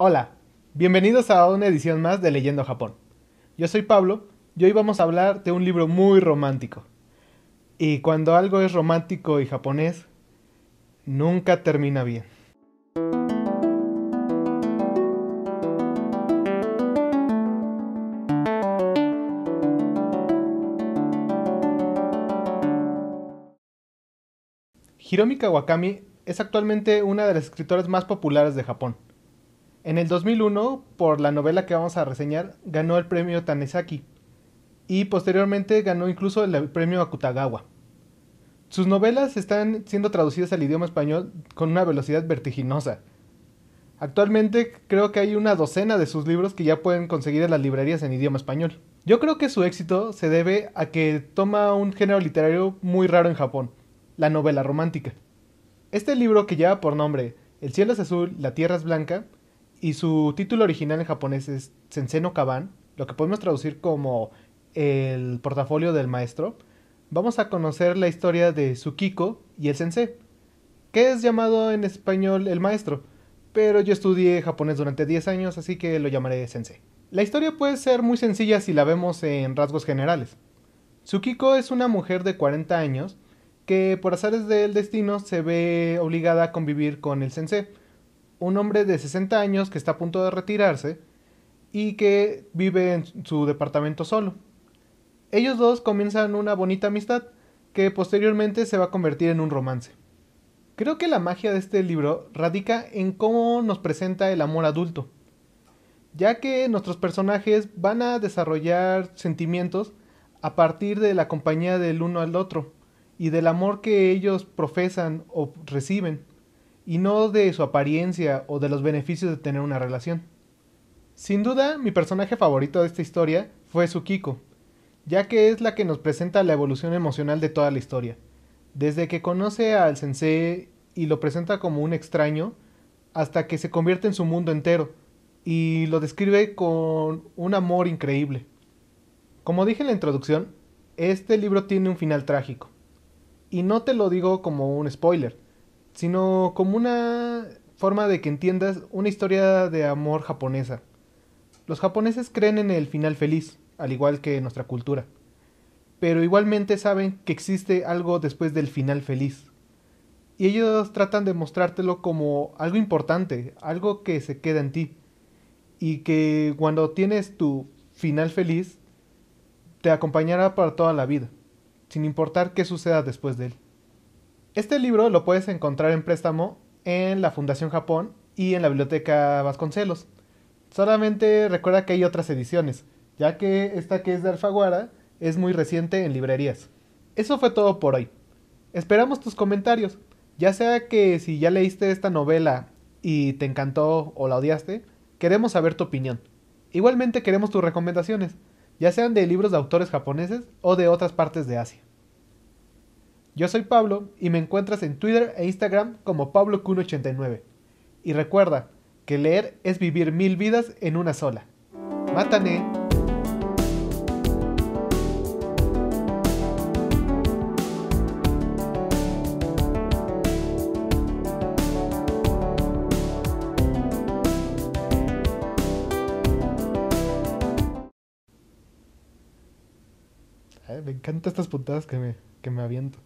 Hola, bienvenidos a una edición más de Leyendo Japón. Yo soy Pablo y hoy vamos a hablar de un libro muy romántico. Y cuando algo es romántico y japonés, nunca termina bien. Hiromi Kawakami es actualmente una de las escritoras más populares de Japón. En el 2001, por la novela que vamos a reseñar, ganó el premio Tanesaki y posteriormente ganó incluso el premio Akutagawa. Sus novelas están siendo traducidas al idioma español con una velocidad vertiginosa. Actualmente creo que hay una docena de sus libros que ya pueden conseguir en las librerías en idioma español. Yo creo que su éxito se debe a que toma un género literario muy raro en Japón, la novela romántica. Este libro que lleva por nombre El cielo es azul, la tierra es blanca, y su título original en japonés es Sensei no Kaban, lo que podemos traducir como el portafolio del maestro. Vamos a conocer la historia de Tsukiko y el sensei, que es llamado en español el maestro, pero yo estudié japonés durante 10 años, así que lo llamaré sensei. La historia puede ser muy sencilla si la vemos en rasgos generales. Tsukiko es una mujer de 40 años que por azares del destino se ve obligada a convivir con el sensei, un hombre de 60 años que está a punto de retirarse y que vive en su departamento solo. Ellos dos comienzan una bonita amistad que posteriormente se va a convertir en un romance. Creo que la magia de este libro radica en cómo nos presenta el amor adulto, ya que nuestros personajes van a desarrollar sentimientos a partir de la compañía del uno al otro y del amor que ellos profesan o reciben y no de su apariencia o de los beneficios de tener una relación. Sin duda, mi personaje favorito de esta historia fue Tsukiko, ya que es la que nos presenta la evolución emocional de toda la historia. Desde que conoce al sensei y lo presenta como un extraño, hasta que se convierte en su mundo entero, y lo describe con un amor increíble. Como dije en la introducción, este libro tiene un final trágico. Y no te lo digo como un spoiler, sino como una forma de que entiendas una historia de amor japonesa. Los japoneses creen en el final feliz, al igual que nuestra cultura, pero igualmente saben que existe algo después del final feliz. Y ellos tratan de mostrártelo como algo importante, algo que se queda en ti, y que cuando tienes tu final feliz, te acompañará para toda la vida, sin importar qué suceda después de él. Este libro lo puedes encontrar en préstamo en la Fundación Japón y en la Biblioteca Vasconcelos. Solamente recuerda que hay otras ediciones, ya que esta que es de Alfaguara es muy reciente en librerías. Eso fue todo por hoy. Esperamos tus comentarios, ya sea que si ya leíste esta novela y te encantó o la odiaste, queremos saber tu opinión. Igualmente queremos tus recomendaciones, ya sean de libros de autores japoneses o de otras partes de Asia. Yo soy Pablo y me encuentras en Twitter e Instagram como PabloCun89. Y recuerda que leer es vivir mil vidas en una sola. ¡Mátane! me encantan estas puntadas que me, que me aviento.